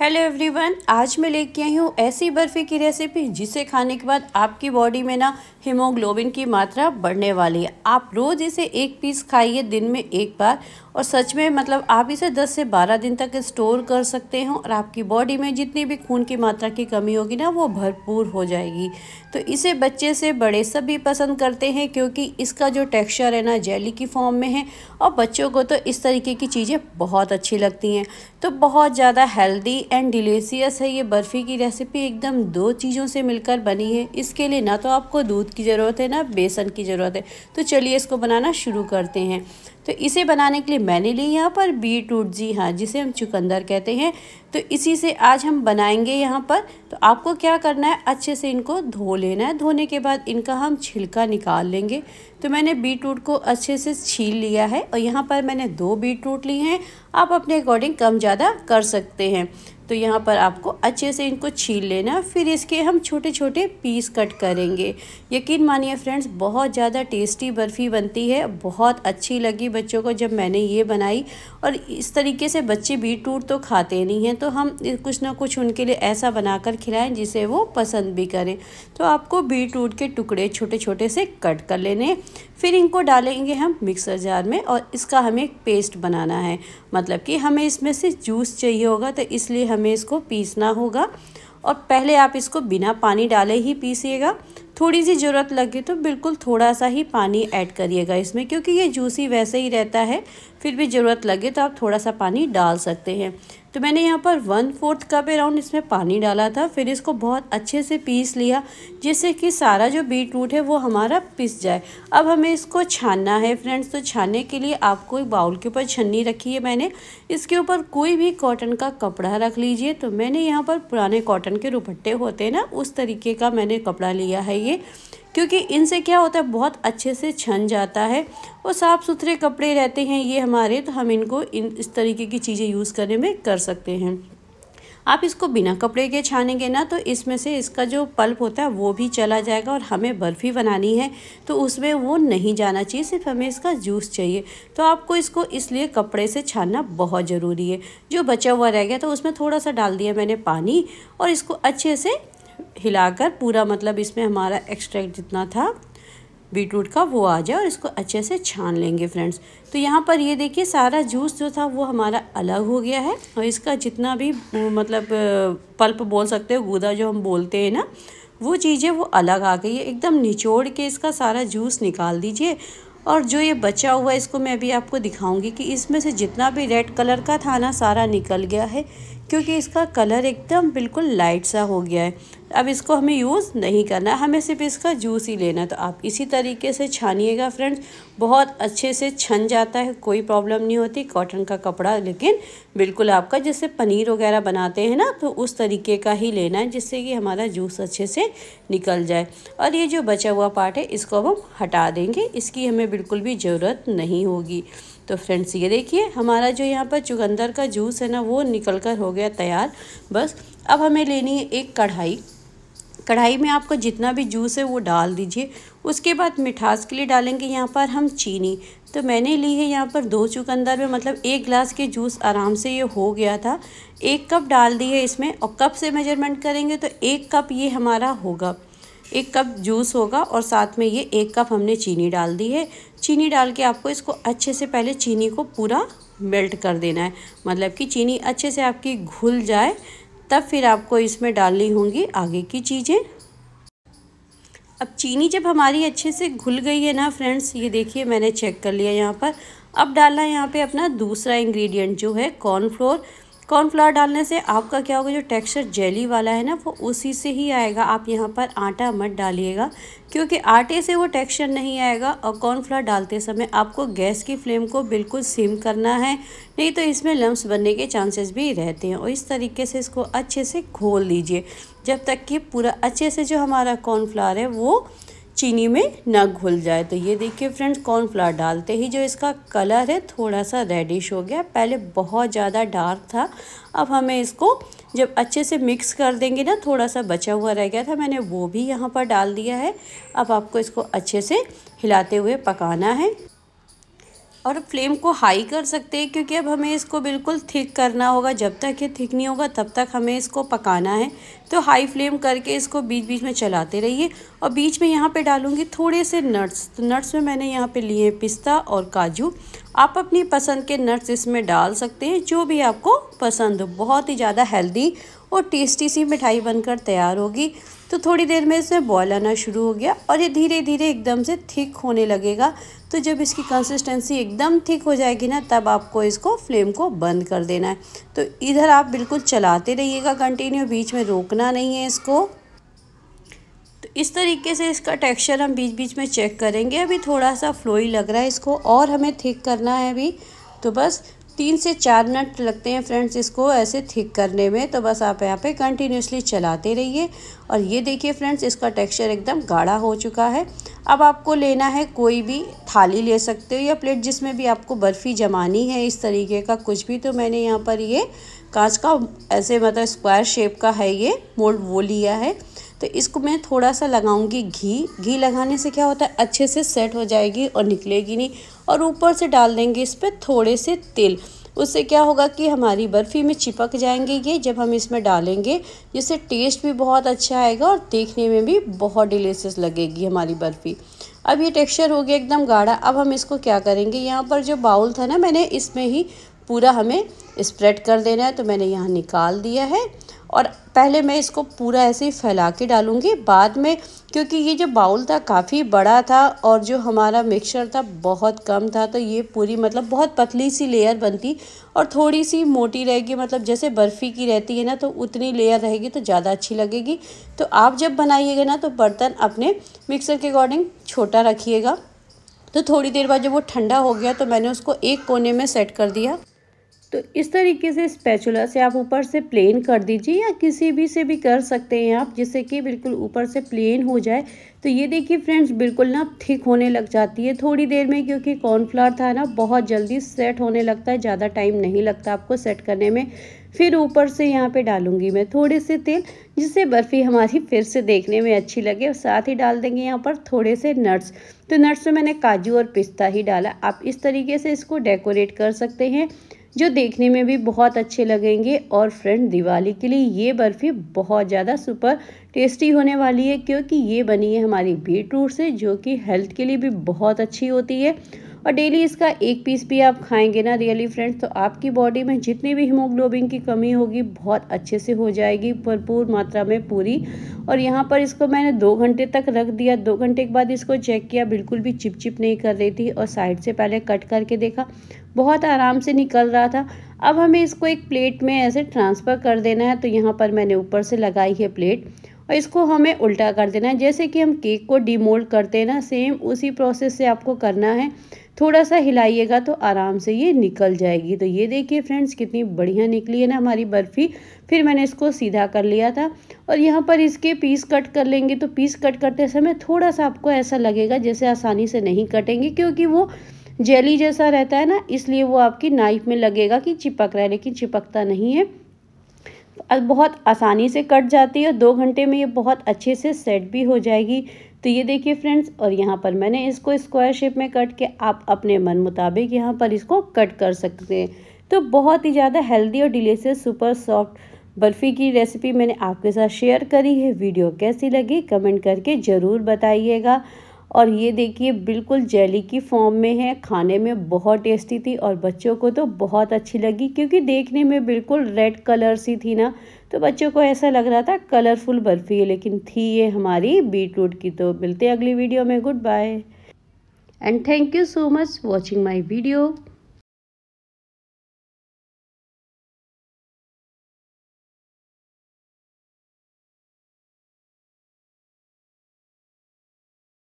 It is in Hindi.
हेलो एवरीवन आज मैं लेके आई हूँ ऐसी बर्फ़ी की रेसिपी जिसे खाने के बाद आपकी बॉडी में ना हीमोग्लोबिन की मात्रा बढ़ने वाली है आप रोज़ इसे एक पीस खाइए दिन में एक बार और सच में मतलब आप इसे 10 से 12 दिन तक स्टोर कर सकते हो और आपकी बॉडी में जितनी भी खून की मात्रा की कमी होगी ना वो भरपूर हो जाएगी तो इसे बच्चे से बड़े सभी पसंद करते हैं क्योंकि इसका जो टेक्सचर है ना जेली की फॉर्म में है और बच्चों को तो इस तरीके की चीज़ें बहुत अच्छी लगती हैं तो बहुत ज़्यादा हेल्दी एंड डिलीसियस है ये बर्फ़ी की रेसिपी एकदम दो चीज़ों से मिलकर बनी है इसके लिए ना तो आपको दूध की ज़रूरत है ना बेसन की ज़रूरत है तो चलिए इसको बनाना शुरू करते हैं तो इसे बनाने के लिए मैंने ली यहाँ पर बीट रूट जी हाँ जिसे हम चुकंदर कहते हैं तो इसी से आज हम बनाएंगे यहाँ पर तो आपको क्या करना है अच्छे से इनको धो लेना है धोने के बाद इनका हम छिलका निकाल लेंगे तो मैंने बीट रूट को अच्छे से छील लिया है और यहाँ पर मैंने दो बीट रूट लिए हैं आप अपने अकॉर्डिंग कम ज़्यादा कर सकते हैं तो यहाँ पर आपको अच्छे से इनको छील लेना फिर इसके हम छोटे छोटे पीस कट करेंगे यकीन मानिए फ्रेंड्स बहुत ज़्यादा टेस्टी बर्फ़ी बनती है बहुत अच्छी लगी बच्चों को जब मैंने ये बनाई और इस तरीके से बच्चे बीट रूट तो खाते नहीं हैं तो हम कुछ ना कुछ उनके लिए ऐसा बनाकर कर खिलाएं जिसे वो पसंद भी करें तो आपको बीट रूट के टुकड़े छोटे छोटे से कट कर लेने फिर इनको डालेंगे हम मिक्सर जार में और इसका हमें एक पेस्ट बनाना है मतलब कि हमें इसमें से जूस चाहिए होगा तो इसलिए हमें इसको पीसना होगा और पहले आप इसको बिना पानी डाले ही पीसीएगा थोड़ी सी ज़रूरत लगे तो बिल्कुल थोड़ा सा ही पानी ऐड करिएगा इसमें क्योंकि ये जूसी वैसे ही रहता है फिर भी ज़रूरत लगे तो आप थोड़ा सा पानी डाल सकते हैं तो मैंने यहाँ पर वन फोर्थ कप अराउंड इसमें पानी डाला था फिर इसको बहुत अच्छे से पीस लिया जिससे कि सारा जो बीट रूट है वो हमारा पिस जाए अब हमें इसको छानना है फ्रेंड्स तो छानने के लिए आपको एक बाउल के ऊपर छन्नी रखी है मैंने इसके ऊपर कोई भी कॉटन का कपड़ा रख लीजिए तो मैंने यहाँ पर पुराने कॉटन के दुपट्टे होते हैं ना उस तरीके का मैंने कपड़ा लिया है ये क्योंकि इनसे क्या होता है बहुत अच्छे से छन जाता है और साफ़ सुथरे कपड़े रहते हैं ये हमारे तो हम इनको इन इस तरीके की चीज़ें यूज़ करने में कर सकते हैं आप इसको बिना कपड़े के छानेंगे ना तो इसमें से इसका जो पल्प होता है वो भी चला जाएगा और हमें बर्फ़ी बनानी है तो उसमें वो नहीं जाना चाहिए सिर्फ हमें इसका जूस चाहिए तो आपको इसको इसलिए कपड़े से छानना बहुत ज़रूरी है जो बचा हुआ रह गया तो उसमें थोड़ा सा डाल दिया मैंने पानी और इसको अच्छे से हिलाकर पूरा मतलब इसमें हमारा एक्सट्रैक्ट जितना था बीटरूट का वो आ जाए और इसको अच्छे से छान लेंगे फ्रेंड्स तो यहाँ पर ये देखिए सारा जूस जो था वो हमारा अलग हो गया है और इसका जितना भी मतलब पल्प बोल सकते हो गूदा जो हम बोलते हैं ना वो चीज़ें वो अलग आ गई है एकदम निचोड़ के इसका सारा जूस निकाल दीजिए और जो ये बचा हुआ है इसको मैं अभी आपको दिखाऊंगी कि इसमें से जितना भी रेड कलर का था ना सारा निकल गया है क्योंकि इसका कलर एकदम बिल्कुल लाइट सा हो गया है अब इसको हमें यूज़ नहीं करना हमें सिर्फ इसका जूस ही लेना है तो आप इसी तरीके से छानिएगा फ्रेंड्स बहुत अच्छे से छन जाता है कोई प्रॉब्लम नहीं होती कॉटन का कपड़ा लेकिन बिल्कुल आपका जैसे पनीर वगैरह बनाते हैं ना तो उस तरीके का ही लेना है जिससे कि हमारा जूस अच्छे से निकल जाए और ये जो बचा हुआ पार्ट है इसको अब हम हटा देंगे इसकी हमें बिल्कुल भी ज़रूरत नहीं होगी तो फ्रेंड्स ये देखिए हमारा जो यहाँ पर चुकंदर का जूस है ना वो निकल कर हो गया तैयार बस अब हमें लेनी है एक कढ़ाई कढ़ाई में आपको जितना भी जूस है वो डाल दीजिए उसके बाद मिठास के लिए डालेंगे यहाँ पर हम चीनी तो मैंने ली है यहाँ पर दो चुकंदर में मतलब एक गिलास के जूस आराम से ये हो गया था एक कप डाल दी है इसमें और कप से मेजरमेंट करेंगे तो एक कप ये हमारा होगा एक कप जूस होगा और साथ में ये एक कप हमने चीनी डाल दी है चीनी डाल के आपको इसको अच्छे से पहले चीनी को पूरा मेल्ट कर देना है मतलब कि चीनी अच्छे से आपकी घुल जाए तब फिर आपको इसमें डालनी होंगी आगे की चीज़ें अब चीनी जब हमारी अच्छे से घुल गई है ना फ्रेंड्स ये देखिए मैंने चेक कर लिया यहाँ पर अब डालना है यहाँ पर अपना दूसरा इंग्रेडिएंट जो है कॉर्नफ्लोर कॉर्नफ्लावर डालने से आपका क्या होगा जो टेक्सचर जेली वाला है ना वो उसी से ही आएगा आप यहाँ पर आटा मत डालिएगा क्योंकि आटे से वो टेक्सचर नहीं आएगा और कॉर्नफ्लावर डालते समय आपको गैस की फ्लेम को बिल्कुल सिम करना है नहीं तो इसमें लम्स बनने के चांसेस भी रहते हैं और इस तरीके से इसको अच्छे से घोल लीजिए जब तक कि पूरा अच्छे से जो हमारा कॉर्नफ्लावर है वो चीनी में ना घुल जाए तो ये देखिए फ्रेंड्स कॉर्नफ्लावर डालते ही जो इसका कलर है थोड़ा सा रेडिश हो गया पहले बहुत ज़्यादा डार्क था अब हमें इसको जब अच्छे से मिक्स कर देंगे ना थोड़ा सा बचा हुआ रह गया था मैंने वो भी यहाँ पर डाल दिया है अब आपको इसको अच्छे से हिलाते हुए पकाना है और फ्लेम को हाई कर सकते हैं क्योंकि अब हमें इसको बिल्कुल थिक करना होगा जब तक ये थिक नहीं होगा तब तक हमें इसको पकाना है तो हाई फ्लेम करके इसको बीच बीच में चलाते रहिए और बीच में यहाँ पे डालूँगी थोड़े से नट्स तो नट्स में मैंने यहाँ पे लिए हैं पिस्ता और काजू आप अपनी पसंद के नट्स इसमें डाल सकते हैं जो भी आपको पसंद हो बहुत ही ज़्यादा हेल्दी और टेस्टी सी मिठाई बनकर तैयार होगी तो थोड़ी देर में इसमें बॉयल आना शुरू हो गया और ये धीरे धीरे एकदम से थिक होने लगेगा तो जब इसकी कंसिस्टेंसी एकदम थिक हो जाएगी ना तब आपको इसको फ्लेम को बंद कर देना है तो इधर आप बिल्कुल चलाते रहिएगा कंटिन्यू बीच में रोकना नहीं है इसको तो इस तरीके से इसका टेक्सचर हम बीच बीच में चेक करेंगे अभी थोड़ा सा फ्लोई लग रहा है इसको और हमें थिक करना है अभी तो बस तीन से चार मिनट लगते हैं फ्रेंड्स इसको ऐसे थिक करने में तो बस आप यहाँ पे कंटिन्यूसली चलाते रहिए और ये देखिए फ्रेंड्स इसका टेक्सचर एकदम गाढ़ा हो चुका है अब आपको लेना है कोई भी थाली ले सकते हो या प्लेट जिसमें भी आपको बर्फ़ी जमानी है इस तरीके का कुछ भी तो मैंने यहाँ पर ये कांच का ऐसे मतलब स्क्वायर शेप का है ये मोल्ड वो लिया है तो इसको मैं थोड़ा सा लगाऊंगी घी घी लगाने से क्या होता है अच्छे से सेट हो जाएगी और निकलेगी नहीं और ऊपर से डाल देंगे इस पर थोड़े से तेल उससे क्या होगा कि हमारी बर्फ़ी में चिपक जाएंगे ये जब हम इसमें डालेंगे जिससे टेस्ट भी बहुत अच्छा आएगा और देखने में भी बहुत डिलीशियस लगेगी हमारी बर्फ़ी अब ये टेक्सचर हो गया एकदम गाढ़ा अब हम इसको क्या करेंगे यहाँ पर जो बाउल था ना मैंने इसमें ही पूरा हमें स्प्रेड कर देना है तो मैंने यहाँ निकाल दिया है और पहले मैं इसको पूरा ऐसे ही फैला के डालूँगी बाद में क्योंकि ये जो बाउल था काफ़ी बड़ा था और जो हमारा मिक्सचर था बहुत कम था तो ये पूरी मतलब बहुत पतली सी लेयर बनती और थोड़ी सी मोटी रहेगी मतलब जैसे बर्फ़ी की रहती है ना तो उतनी लेयर रहेगी तो ज़्यादा अच्छी लगेगी तो आप जब बनाइएगा ना तो बर्तन अपने मिक्सर के अकॉर्डिंग छोटा रखिएगा तो थोड़ी देर बाद जब वो ठंडा हो गया तो मैंने उसको एक कोने में सेट कर दिया तो इस तरीके से स्पैचुला से आप ऊपर से प्लेन कर दीजिए या किसी भी से भी कर सकते हैं आप जिससे कि बिल्कुल ऊपर से प्लेन हो जाए तो ये देखिए फ्रेंड्स बिल्कुल ना थिक होने लग जाती है थोड़ी देर में क्योंकि कॉर्नफ्लावर था ना बहुत जल्दी सेट होने लगता है ज़्यादा टाइम नहीं लगता आपको सेट करने में फिर ऊपर से यहाँ पे डालूंगी मैं थोड़े से तेल जिससे बर्फ़ी हमारी फिर से देखने में अच्छी लगे और साथ ही डाल देंगे यहाँ पर थोड़े से नट्स तो नट्स में मैंने काजू और पिस्ता ही डाला आप इस तरीके से इसको डेकोरेट कर सकते हैं जो देखने में भी बहुत अच्छे लगेंगे और फ्रेंड दिवाली के लिए ये बर्फ़ी बहुत ज़्यादा सुपर टेस्टी होने वाली है क्योंकि ये बनी है हमारी बीट रूट से जो कि हेल्थ के लिए भी बहुत अच्छी होती है और डेली इसका एक पीस भी आप खाएंगे ना रियली फ्रेंड्स तो आपकी बॉडी में जितनी भी हीमोग्लोबिन की कमी होगी बहुत अच्छे से हो जाएगी भरपूर मात्रा में पूरी और यहाँ पर इसको मैंने दो घंटे तक रख दिया दो घंटे के बाद इसको चेक किया बिल्कुल भी चिपचिप नहीं कर रही थी और साइड से पहले कट करके देखा बहुत आराम से निकल रहा था अब हमें इसको एक प्लेट में ऐसे ट्रांसफ़र कर देना है तो यहाँ पर मैंने ऊपर से लगाई है प्लेट और इसको हमें उल्टा कर देना है जैसे कि हम केक को डीमोल्ड करते हैं ना सेम उसी प्रोसेस से आपको करना है थोड़ा सा हिलाइएगा तो आराम से ये निकल जाएगी तो ये देखिए फ्रेंड्स कितनी बढ़िया निकली है ना हमारी बर्फ़ी फिर मैंने इसको सीधा कर लिया था और यहाँ पर इसके पीस कट कर लेंगे तो पीस कट करते समय थोड़ा सा आपको ऐसा लगेगा जैसे आसानी से नहीं कटेंगे क्योंकि वो जेली जैसा रहता है ना इसलिए वो आपकी नाइफ में लगेगा कि चिपक रहा है लेकिन चिपकता नहीं है बहुत आसानी से कट जाती है और दो घंटे में ये बहुत अच्छे से सेट भी हो जाएगी तो ये देखिए फ्रेंड्स और यहाँ पर मैंने इसको स्क्वायर शेप में कट के आप अपने मन मुताबिक यहाँ पर इसको कट कर सकते हैं तो बहुत ही ज़्यादा हेल्दी और डिलीशियस सुपर सॉफ्ट बर्फ़ी की रेसिपी मैंने आपके साथ शेयर करी है वीडियो कैसी लगी कमेंट करके ज़रूर बताइएगा और ये देखिए बिल्कुल जेली की फॉर्म में है खाने में बहुत टेस्टी थी और बच्चों को तो बहुत अच्छी लगी क्योंकि देखने में बिल्कुल रेड कलर सी थी ना तो बच्चों को ऐसा लग रहा था कलरफुल बर्फ़ी है लेकिन थी ये हमारी बीट रूट की तो मिलते अगली वीडियो में good bye and thank you so much watching my video